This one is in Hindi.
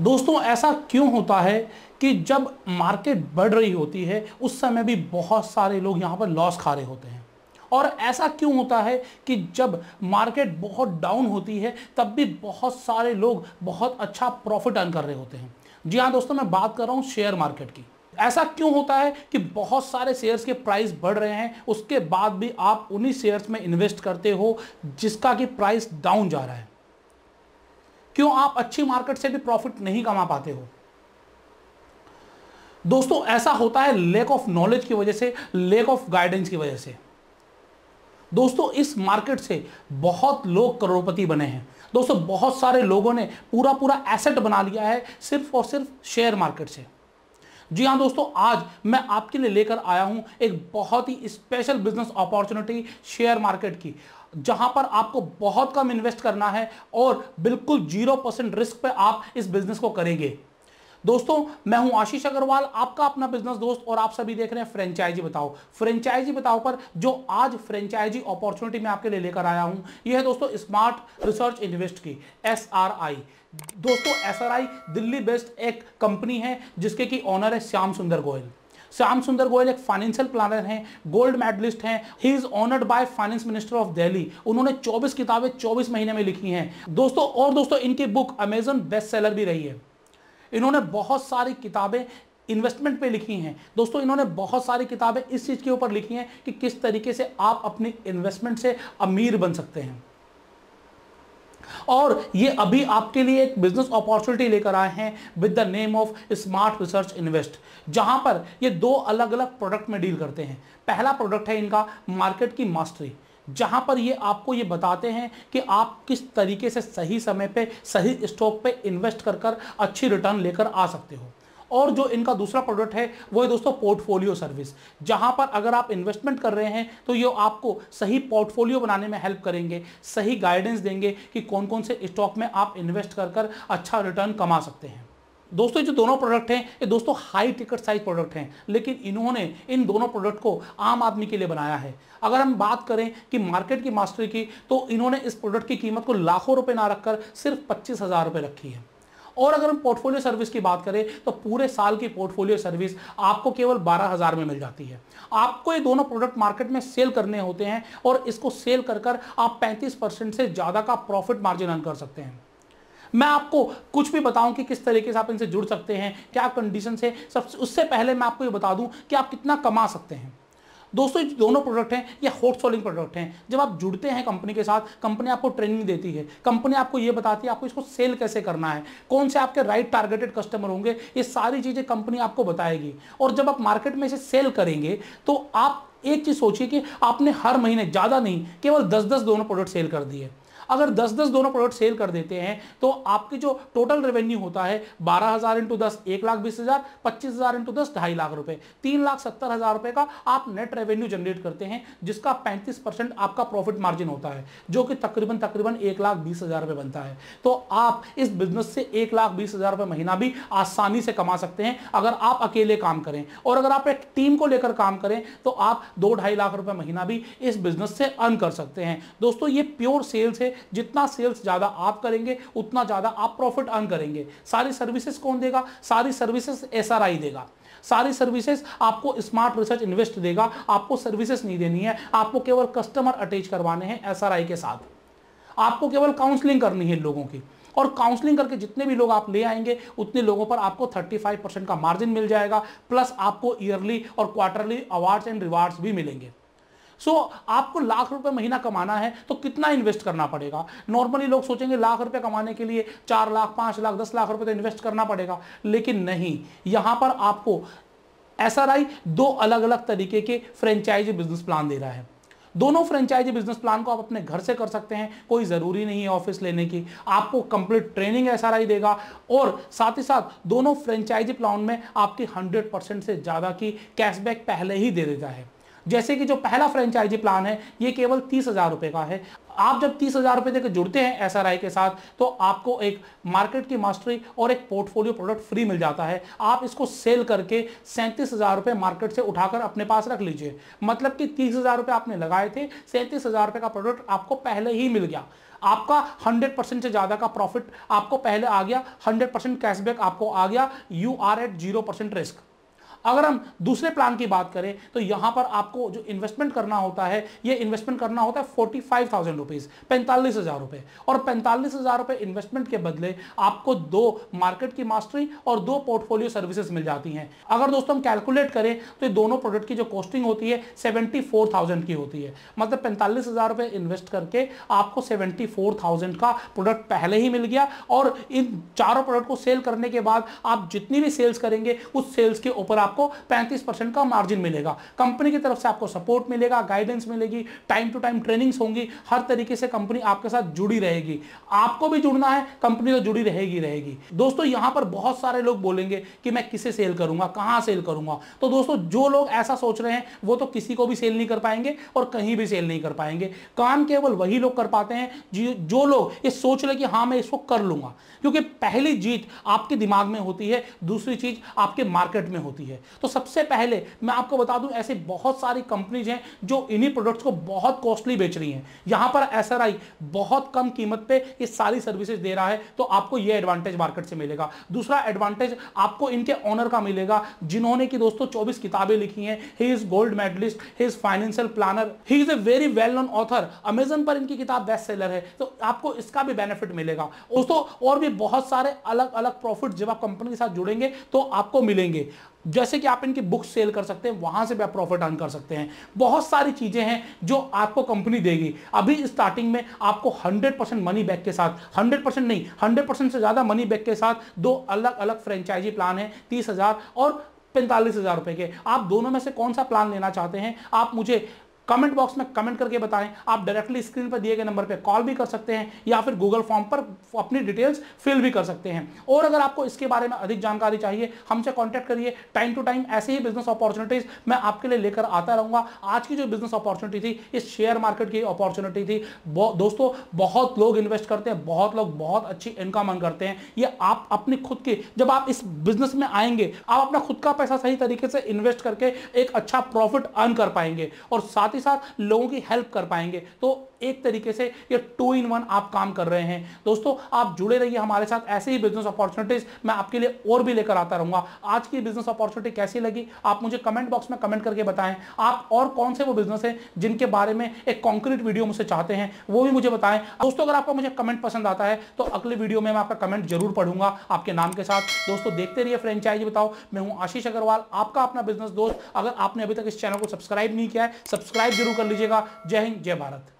दोस्तों ऐसा क्यों होता है कि जब मार्केट बढ़ रही होती है उस समय भी बहुत सारे लोग यहाँ पर लॉस खा रहे होते हैं और ऐसा क्यों होता है कि जब मार्केट बहुत डाउन होती है तब भी बहुत सारे लोग बहुत अच्छा प्रॉफिट अर्न कर रहे होते हैं जी हाँ दोस्तों मैं बात कर रहा हूँ शेयर मार्केट की ऐसा क्यों होता है कि बहुत सारे शेयर्स के प्राइस बढ़ रहे हैं उसके बाद भी आप उन्हीं शेयर्स में इन्वेस्ट करते हो जिसका कि प्राइस डाउन जा रहा है क्यों आप अच्छी मार्केट से भी प्रॉफिट नहीं कमा पाते हो दोस्तों ऐसा होता है लेक ऑफ नॉलेज की वजह से लेक ऑफ गाइडेंस की वजह से दोस्तों इस मार्केट से बहुत लोग करोड़पति बने हैं दोस्तों बहुत सारे लोगों ने पूरा पूरा एसेट बना लिया है सिर्फ और सिर्फ शेयर मार्केट से जी हाँ दोस्तों आज मैं आपके लिए लेकर आया हूं एक बहुत ही special business opportunity share market की जहां पर आपको बहुत कम इन्वेस्ट करना है और बिल्कुल जीरो परसेंट रिस्क पे आप इस बिजनेस को करेंगे दोस्तों मैं हूं आशीष अग्रवाल आपका अपना बिजनेस दोस्त और आप सभी देख रहे हैं फ्रेंचाइजी बताओ फ्रेंचाइजी बताओ पर जो आज फ्रेंचाइजी अपॉर्चुनिटी मैं आपके लिए लेकर आया हूं यह है दोस्तों स्मार्ट रिसर्च इन्वेस्ट की एस दोस्तों एस दिल्ली बेस्ड एक कंपनी है जिसके की ऑनर है श्याम सुंदर गोयल श्याम सुंदर गोयल एक फाइनेंशियल प्लानर हैं गोल्ड मेडलिस्ट हैं he is honoured by finance minister of Delhi उन्होंने 24 किताबें 24 महीने में लिखी हैं दोस्तों और दोस्तों इनकी बुक अमेजन बेस्ट सेलर भी रही है इन्होंने बहुत सारी किताबें इन्वेस्टमेंट पे लिखी हैं दोस्तों इन्होंने बहुत सारी किताबें इस चीज़ के ऊपर लिखी हैं कि किस तरीके से आप अपनी इन्वेस्टमेंट से अमीर बन सकते हैं और ये अभी आपके लिए एक बिजनेस अपॉर्चुनिटी लेकर आए हैं with the name of smart research invest जहां पर ये दो अलग अलग प्रोडक्ट में डील करते हैं पहला प्रोडक्ट है इनका मार्केट की मास्टरी जहां पर ये आपको ये बताते हैं कि आप किस तरीके से सही समय पे सही स्टॉक पे इन्वेस्ट कर कर अच्छी रिटर्न लेकर आ सकते हो और जो इनका दूसरा प्रोडक्ट है वो है दोस्तों पोर्टफोलियो सर्विस जहां पर अगर आप इन्वेस्टमेंट कर रहे हैं तो ये आपको सही पोर्टफोलियो बनाने में हेल्प करेंगे सही गाइडेंस देंगे कि कौन कौन से स्टॉक में आप इन्वेस्ट कर कर अच्छा रिटर्न कमा सकते हैं दोस्तों जो दोनों प्रोडक्ट हैं ये दोस्तों हाई टिकट साइज प्रोडक्ट हैं लेकिन इन्होंने इन दोनों प्रोडक्ट को आम आदमी के लिए बनाया है अगर हम बात करें कि मार्केट की मास्टरी की तो इन्होंने इस प्रोडक्ट की कीमत को लाखों रुपए ना रखकर सिर्फ पच्चीस हज़ार रुपये रखी है और अगर हम पोर्टफोलियो सर्विस की बात करें तो पूरे साल की पोर्टफोलियो सर्विस आपको केवल बारह हजार में मिल जाती है आपको ये दोनों प्रोडक्ट मार्केट में सेल करने होते हैं और इसको सेल कर कर आप पैंतीस परसेंट से ज़्यादा का प्रॉफिट मार्जिन अर्न कर सकते हैं मैं आपको कुछ भी बताऊं कि किस तरीके से आप इनसे जुड़ सकते हैं क्या कंडीशन है सबसे उससे पहले मैं आपको ये बता दूं कि आप कितना कमा सकते हैं दोस्तों दोनों प्रोडक्ट हैं ये होट सोलिंग प्रोडक्ट हैं जब आप जुड़ते हैं कंपनी के साथ कंपनी आपको ट्रेनिंग देती है कंपनी आपको ये बताती है आपको इसको सेल कैसे करना है कौन से आपके राइट टारगेटेड कस्टमर होंगे ये सारी चीज़ें कंपनी आपको बताएगी और जब आप मार्केट में इसे सेल करेंगे तो आप एक चीज़ सोचिए कि आपने हर महीने ज़्यादा नहीं केवल दस दस दोनों प्रोडक्ट सेल कर दिए अगर दस दस दोनों प्रोडक्ट सेल कर देते हैं तो आपकी जो टोटल रेवेन्यू होता है बारह हजार इंटू दस एक लाख बीस हजार पच्चीस हजार इंटू दस ढाई लाख रुपए तीन लाख सत्तर हजार रुपए का आप नेट रेवेन्यू जनरेट करते हैं जिसका पैंतीस परसेंट आपका प्रॉफिट मार्जिन होता है जो कि तकरीबन तकरीबन एक लाख बीस हजार रुपए बनता है तो आप इस बिजनेस से एक लाख बीस हजार रुपए महीना भी आसानी से कमा सकते हैं अगर आप अकेले काम करें और अगर आप एक टीम को लेकर काम करें तो आप दो ढाई लाख रुपए महीना भी इस बिजनेस से अर्न कर सकते हैं दोस्तों ये प्योर सेल्स है जितना सेल्स ज़्यादा आप करेंगे उतना ज़्यादा आप प्रॉफिट अर्न करेंगे सारी सर्विसेज कौन देगा सारी सर्विसेज एस देगा सारी सर्विसेज आपको स्मार्ट रिसर्च इन्वेस्ट देगा आपको सर्विसेज नहीं देनी है आपको केवल कस्टमर अटैच करवाने हैं एस के साथ आपको केवल काउंसलिंग करनी है लोगों की और काउंसलिंग करके जितने भी लोग आप ले आएंगे उतने लोगों पर आपको 35 परसेंट का मार्जिन मिल जाएगा प्लस आपको ईयरली और क्वार्टरली अवार्ड्स एंड रिवार्ड्स भी मिलेंगे सो आपको लाख रुपए महीना कमाना है तो कितना इन्वेस्ट करना पड़ेगा नॉर्मली लोग सोचेंगे लाख रुपए कमाने के लिए चार लाख पांच लाख दस लाख रुपए तो इन्वेस्ट करना पड़ेगा लेकिन नहीं यहां पर आपको एस दो अलग अलग तरीके के फ्रेंचाइजी बिजनेस प्लान दे रहा है दोनों फ्रेंचाइजी बिजनेस प्लान को आप अपने घर से कर सकते हैं कोई ज़रूरी नहीं है ऑफिस लेने की आपको कंप्लीट ट्रेनिंग एस देगा और साथ ही साथ दोनों फ्रेंचाइजी प्लान में आपकी 100 परसेंट से ज़्यादा की कैशबैक पहले ही दे देता है जैसे कि जो पहला फ्रेंचाइजी प्लान है ये केवल तीस हजार रुपये का है आप जब तीस हजार रुपये देकर जुड़ते हैं एस के साथ तो आपको एक मार्केट की मास्टरी और एक पोर्टफोलियो प्रोडक्ट फ्री मिल जाता है आप इसको सेल करके सैंतीस हजार रुपये मार्केट से उठाकर अपने पास रख लीजिए मतलब कि तीस हजार रुपये आपने लगाए थे सैंतीस हजार रुपये का प्रोडक्ट आपको पहले ही मिल गया आपका 100 परसेंट से ज़्यादा का प्रॉफिट आपको पहले आ गया 100 परसेंट कैशबैक आपको आ गया you are at zero percent risk अगर हम दूसरे प्लान की बात करें तो यहां पर आपको जो इन्वेस्टमेंट करना होता है ये इन्वेस्टमेंट करना होता है फोर्टी फाइव थाउजेंड रुपीज पैंतालीस हजार रुपए और पैंतालीस हजार रुपए इन्वेस्टमेंट के बदले आपको दो मार्केट की मास्टरी और दो पोर्टफोलियो सर्विसेज मिल जाती हैं अगर दोस्तों हम कैलकुलेट करें तो ये दोनों प्रोडक्ट की जो कॉस्टिंग होती है सेवेंटी फोर थाउजेंड की होती है मतलब पैंतालीस हजार रुपए इन्वेस्ट करके आपको सेवेंटी फोर थाउजेंड का प्रोडक्ट पहले ही मिल गया और इन चारों प्रोडक्ट को सेल करने के बाद आप जितनी भी सेल्स करेंगे उस सेल्स के ऊपर आप आपको 35 परसेंट का मार्जिन मिलेगा कंपनी की तरफ से आपको सपोर्ट मिलेगा गाइडेंस मिलेगी टाइम टू टाइम ट्रेनिंग्स होंगी हर तरीके से कंपनी आपके साथ जुड़ी रहेगी आपको भी जुड़ना है कंपनी तो जुड़ी रहेगी रहेगी दोस्तों यहां पर बहुत सारे लोग बोलेंगे कि मैं किसे सेल करूंगा कहां सेल करूंगा तो दोस्तों जो लोग ऐसा सोच रहे हैं वो तो किसी को भी सेल नहीं कर पाएंगे और कहीं भी सेल नहीं कर पाएंगे काम केवल वही लोग कर पाते हैं जो लोग ये सोच रहे कि हाँ मैं इसको कर लूंगा क्योंकि पहली जीत आपके दिमाग में होती है दूसरी चीज आपके मार्केट में होती है है तो सबसे पहले मैं आपको बता दूं ऐसे बहुत सारी कंपनीज हैं जो इन्हीं प्रोडक्ट्स को बहुत कॉस्टली बेच रही हैं यहां पर एस बहुत कम कीमत पे ये सारी सर्विसेज दे रहा है तो आपको ये एडवांटेज मार्केट से मिलेगा दूसरा एडवांटेज आपको इनके ऑनर का मिलेगा जिन्होंने की दोस्तों चौबीस किताबें लिखी हैं he is gold medalist he is financial planner he is a very well known author Amazon पर इनकी किताब बेस्ट सेलर है तो आपको इसका भी बेनिफिट मिलेगा दोस्तों और भी बहुत सारे अलग अलग प्रॉफिट जब आप कंपनी के साथ जुड़ेंगे तो आपको मिलेंगे जैसे कि आप इनकी बुक सेल कर सकते हैं वहां से भी आप प्रॉफिट अर्न कर सकते हैं बहुत सारी चीजें हैं जो आपको कंपनी देगी अभी स्टार्टिंग में आपको 100 परसेंट मनी बैक के साथ 100 परसेंट नहीं 100 परसेंट से ज्यादा मनी बैक के साथ दो अलग अलग फ्रेंचाइजी प्लान है तीस हजार और पैंतालीस हजार रुपए के आप दोनों में से कौन सा प्लान लेना चाहते हैं आप मुझे कमेंट बॉक्स में कमेंट करके बताएं आप डायरेक्टली स्क्रीन पर दिए गए नंबर पर कॉल भी कर सकते हैं या फिर गूगल फॉर्म पर अपनी डिटेल्स फिल भी कर सकते हैं और अगर आपको इसके बारे में अधिक जानकारी चाहिए हमसे कॉन्टैक्ट करिए टाइम टू टाइम ऐसे ही बिजनेस अपॉर्चुनिटीज मैं आपके लिए लेकर आता रहूंगा आज की जो बिजनेस अपॉर्चुनिटी थी इस शेयर मार्केट की अपॉर्चुनिटी थी दोस्तों बहुत लोग इन्वेस्ट करते हैं बहुत लोग बहुत अच्छी इनकम अर्न करते हैं ये आप अपनी खुद की जब आप इस बिजनेस में आएंगे आप अपना खुद का पैसा सही तरीके से इन्वेस्ट करके एक अच्छा प्रॉफिट अर्न कर पाएंगे और साथ ही ही साथ लोगों की हेल्प कर पाएंगे तो एक तरीके से ये टू इन वन आप काम कर रहे हैं दोस्तों आप जुड़े रहिए हमारे साथ ऐसे ही बिजनेस अपॉर्चुनिटीज मैं आपके लिए और भी लेकर आता रहूंगा आज की बिजनेस अपॉर्चुनिटी कैसी लगी आप मुझे कमेंट बॉक्स में कमेंट करके बताएं आप और कौन से वो बिजनेस हैं जिनके बारे में एक कॉन्क्रीट वीडियो मुझसे चाहते हैं वो भी मुझे बताएं दोस्तों अगर आपका मुझे कमेंट पसंद आता है तो अगले वीडियो में मैं आपका कमेंट जरूर पढ़ूंगा आपके नाम के साथ दोस्तों देखते रहिए फ्रेंचाइजी बताओ मैं हूं आशीष अग्रवाल आपका अपना बिजनेस दोस्त अगर आपने अभी तक इस चैनल को सब्सक्राइब नहीं किया है सब्सक्राइब सब्सक्राइब जरूर कर लीजिएगा जय हिंद जय भारत